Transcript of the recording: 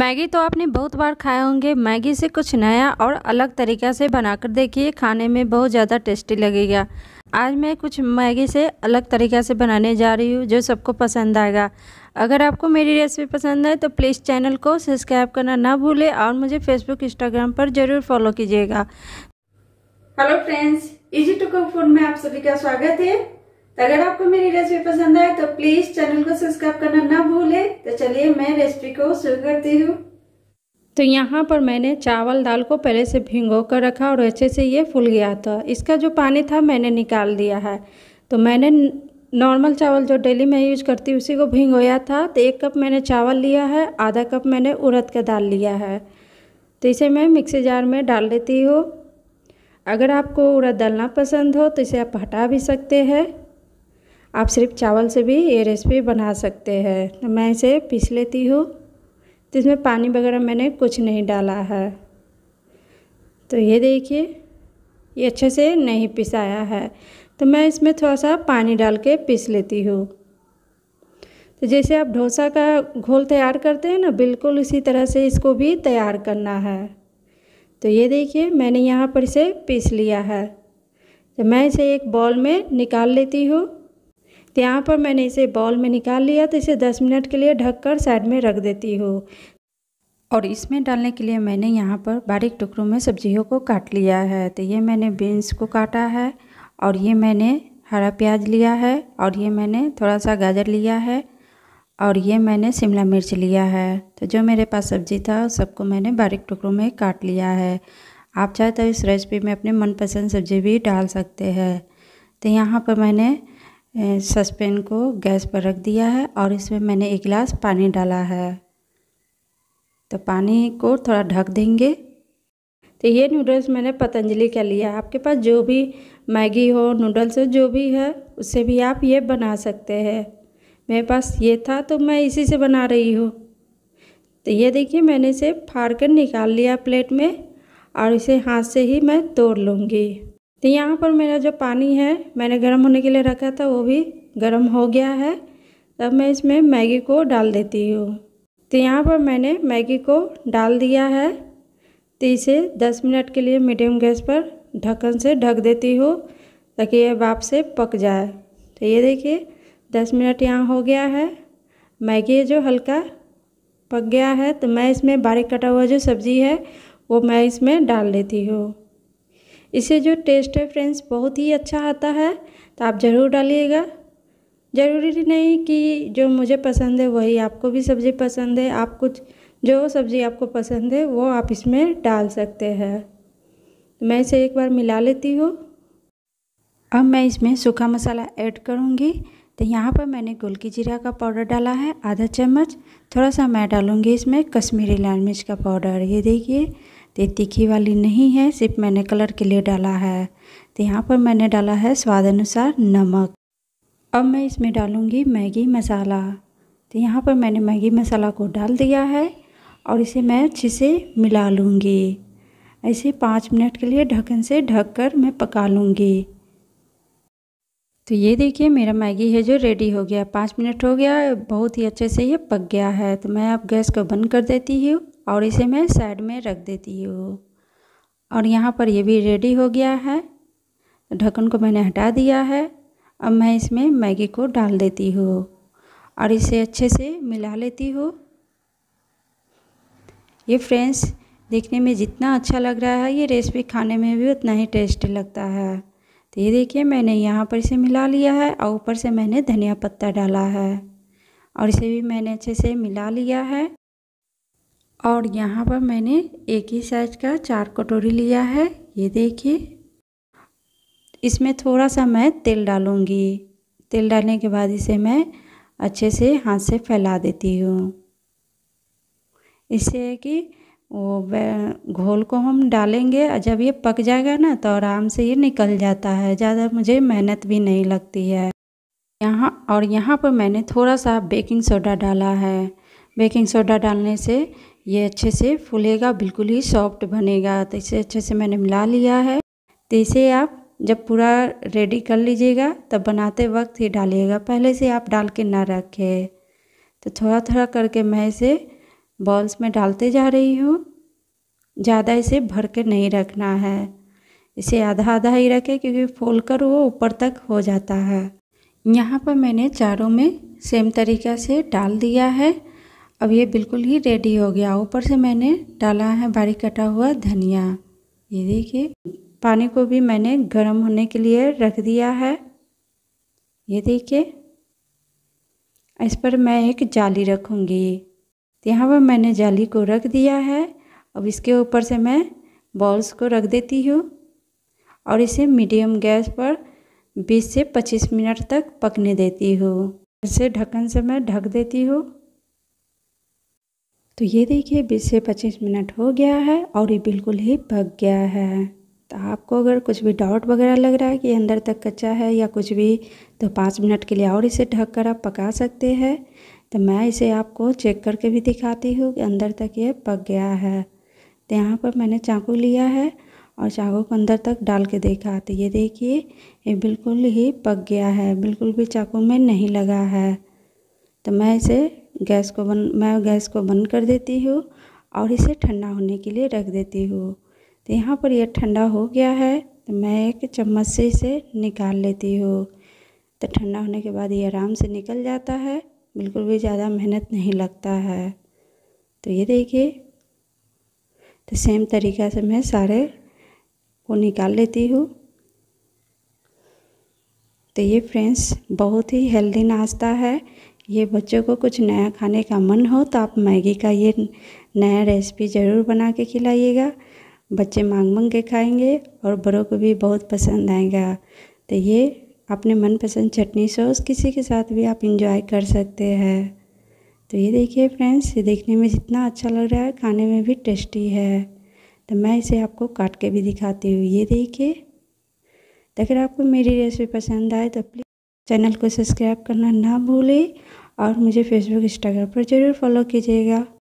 Maggi तो आपने बहुत बार खाए होंगे मैगी से कुछ नया और अलग तरीक़ा से बनाकर देखिए खाने में बहुत ज़्यादा टेस्टी लगेगा आज मैं कुछ मैगी से अलग तरीक़ा से बनाने जा रही हूँ जो सबको पसंद आएगा अगर आपको मेरी रेसिपी पसंद आए तो प्लीज़ चैनल को सब्सक्राइब करना ना भूलें और मुझे फेसबुक इंस्टाग्राम पर ज़रूर फॉलो कीजिएगा hello friends easy to come food में आप सभी का स्वागत है तो अगर आपको मेरी रेसिपी पसंद आए तो प्लीज चैनल को सब्सक्राइब करना ना भूले तो चलिए मैं रेसिपी को शुरू करती हूँ तो यहाँ पर मैंने चावल दाल को पहले से भिंगो कर रखा और अच्छे से ये फूल गया था इसका जो पानी था मैंने निकाल दिया है तो मैंने नॉर्मल चावल जो डेली मैं यूज करती हूँ उसी को भिंगोया था तो एक कप मैंने चावल लिया है आधा कप मैंने उड़द का दाल लिया है तो इसे मैं मिक्सी जार में डाल देती हूँ अगर आपको उड़द डालना पसंद हो तो इसे आप हटा भी सकते हैं आप सिर्फ चावल से भी ये रेसिपी बना सकते हैं तो मैं इसे पीस लेती हूँ तो इसमें पानी वगैरह मैंने कुछ नहीं डाला है तो ये देखिए ये अच्छे से नहीं पिसाया है तो मैं इसमें थोड़ा सा पानी डाल के पीस लेती हूँ तो जैसे आप डोसा का घोल तैयार करते हैं ना बिल्कुल इसी तरह से इसको भी तैयार करना है तो ये देखिए मैंने यहाँ पर इसे पीस लिया है तो मैं इसे एक बॉल में निकाल लेती हूँ तो यहाँ पर मैंने इसे बॉल में निकाल लिया तो इसे 10 मिनट के लिए ढककर साइड में रख देती हूँ और इसमें डालने के लिए मैंने यहाँ पर बारीक टुकड़ों में सब्जियों को काट लिया है तो ये मैंने बीन्स को काटा है और ये मैंने हरा प्याज लिया है और ये मैंने थोड़ा सा गाजर लिया है और ये मैंने शिमला मिर्च लिया है तो जो मेरे पास सब्जी था सबको मैंने बारीक टुकड़ों में काट लिया है आप चाहे तो इस रेसिपी में अपने मनपसंद सब्जी भी डाल सकते हैं तो यहाँ पर मैंने सस्पेन को गैस पर रख दिया है और इसमें मैंने एक गिलास पानी डाला है तो पानी को थोड़ा ढक देंगे तो ये नूडल्स मैंने पतंजलि का लिया आपके पास जो भी मैगी हो नूडल्स हो जो भी है उससे भी आप ये बना सकते हैं मेरे पास ये था तो मैं इसी से बना रही हूँ तो ये देखिए मैंने इसे फाड़ कर निकाल लिया प्लेट में और इसे हाथ से ही मैं तोड़ लूँगी तो यहाँ पर मेरा जो पानी है मैंने गर्म होने के लिए रखा था वो भी गर्म हो गया है तब मैं इसमें मैगी को डाल देती हूँ तो यहाँ पर मैंने मैगी को डाल दिया है तो इसे 10 मिनट के लिए मीडियम गैस पर ढक्कन से ढक देती हूँ ताकि ये बाप से पक जाए तो ये देखिए 10 मिनट यहाँ हो गया है मैगी जो हल्का पक गया है तो मैं इसमें बारीक कटा हुआ जो सब्ज़ी है वो मैं इसमें डाल देती हूँ इसे जो टेस्ट है फ्रेंड्स बहुत ही अच्छा आता है तो आप ज़रूर डालिएगा ज़रूरी नहीं कि जो मुझे पसंद है वही आपको भी सब्ज़ी पसंद है आप कुछ जो सब्ज़ी आपको पसंद है वो आप इसमें डाल सकते हैं मैं इसे एक बार मिला लेती हूँ अब मैं इसमें सूखा मसाला ऐड करूँगी तो यहाँ पर मैंने गोलकी जीरा का पाउडर डाला है आधा चम्मच थोड़ा सा मैं डालूँगी इसमें कश्मीरी लाल मिर्च का पाउडर ये देखिए तो ये तीखी वाली नहीं है सिर्फ मैंने कलर के लिए डाला है तो यहाँ पर मैंने डाला है स्वाद अनुसार नमक अब मैं इसमें डालूँगी मैगी मसाला तो यहाँ पर मैंने मैगी मसाला को डाल दिया है और इसे मैं अच्छे से मिला लूँगी ऐसे पाँच मिनट के लिए ढक्कन से ढक कर मैं पका लूँगी तो ये देखिए मेरा मैगी है जो रेडी हो गया पाँच मिनट हो गया बहुत ही अच्छे से ये पक गया है तो मैं अब गैस को बंद कर देती हूँ और इसे मैं साइड में रख देती हूँ और यहाँ पर ये भी रेडी हो गया है ढक्कन को मैंने हटा दिया है अब मैं इसमें मैगी को डाल देती हूँ और इसे अच्छे से मिला लेती हूँ ये फ्रेंड्स देखने में जितना अच्छा लग रहा है ये रेसिपी खाने में भी उतना ही टेस्टी लगता है तो ये देखिए मैंने यहाँ पर इसे मिला लिया है और ऊपर से मैंने धनिया पत्ता डाला है और इसे भी मैंने अच्छे से मिला लिया है और यहाँ पर मैंने एक ही साइज का चार कटोरी लिया है ये देखिए इसमें थोड़ा सा मैं तेल डालूँगी तेल डालने के बाद इसे मैं अच्छे से हाथ से फैला देती हूँ इससे है कि वो घोल को हम डालेंगे और जब ये पक जाएगा ना तो आराम से ये निकल जाता है ज़्यादा मुझे मेहनत भी नहीं लगती है यहाँ और यहाँ पर मैंने थोड़ा सा बेकिंग सोडा डाला है बेकिंग सोडा डालने से ये अच्छे से फूलेगा बिल्कुल ही सॉफ्ट बनेगा तो इसे अच्छे से मैंने मिला लिया है तो इसे आप जब पूरा रेडी कर लीजिएगा तब बनाते वक्त ही डालिएगा पहले से आप डाल के ना रखें तो थोड़ा थोड़ा करके मैं इसे बॉल्स में डालते जा रही हूँ ज़्यादा इसे भर के नहीं रखना है इसे आधा आधा ही रखें क्योंकि फूल कर वो ऊपर तक हो जाता है यहाँ पर मैंने चारों में सेम तरीक़ा से डाल दिया है अब ये बिल्कुल ही रेडी हो गया ऊपर से मैंने डाला है बारीक कटा हुआ धनिया ये देखिए पानी को भी मैंने गर्म होने के लिए रख दिया है ये देखिए इस पर मैं एक जाली रखूँगी यहाँ पर मैंने जाली को रख दिया है अब इसके ऊपर से मैं बॉल्स को रख देती हूँ और इसे मीडियम गैस पर 20 से 25 मिनट तक पकने देती हूँ इसे ढक्कन से मैं ढक देती हूँ तो ये देखिए बीस से पच्चीस मिनट हो गया है और ये बिल्कुल ही पक गया है तो आपको अगर कुछ भी डाउट वगैरह लग रहा है कि अंदर तक कच्चा है या कुछ भी तो पाँच मिनट के लिए और इसे ढक कर आप पका सकते हैं तो मैं इसे आपको चेक करके भी दिखाती हूँ कि अंदर तक ये पक गया है तो यहाँ पर मैंने चाकू लिया है और चाकू को अंदर तक डाल के देखा तो ये देखिए ये बिल्कुल ही पक गया है बिल्कुल भी चाकू में नहीं लगा है तो मैं इसे गैस को बंद मैं गैस को बंद कर देती हूँ और इसे ठंडा होने के लिए रख देती हूँ तो यहाँ पर यह ठंडा हो गया है तो मैं एक चम्मच से इसे निकाल लेती हूँ तो ठंडा होने के बाद ये आराम से निकल जाता है बिल्कुल भी ज़्यादा मेहनत नहीं लगता है तो ये देखिए तो सेम तरीक़ा से मैं सारे को निकाल लेती हूँ तो ये फ्रेंड्स बहुत ही हेल्दी नाश्ता है ये बच्चों को कुछ नया खाने का मन हो तो आप मैगी का ये नया रेसिपी ज़रूर बना के खिलाइएगा बच्चे मांग मांग के खाएंगे और बड़ों को भी बहुत पसंद आएगा तो ये अपने मनपसंद चटनी सॉस किसी के साथ भी आप इंजॉय कर सकते हैं तो ये देखिए फ्रेंड्स ये देखने में जितना अच्छा लग रहा है खाने में भी टेस्टी है तो मैं इसे आपको काट के भी दिखाती हूँ ये देखिए तो अगर आपको मेरी रेसिपी पसंद आए तो प्लीज़ चैनल को सब्सक्राइब करना ना भूलें और मुझे फेसबुक इंस्टाग्राम पर ज़रूर फॉलो कीजिएगा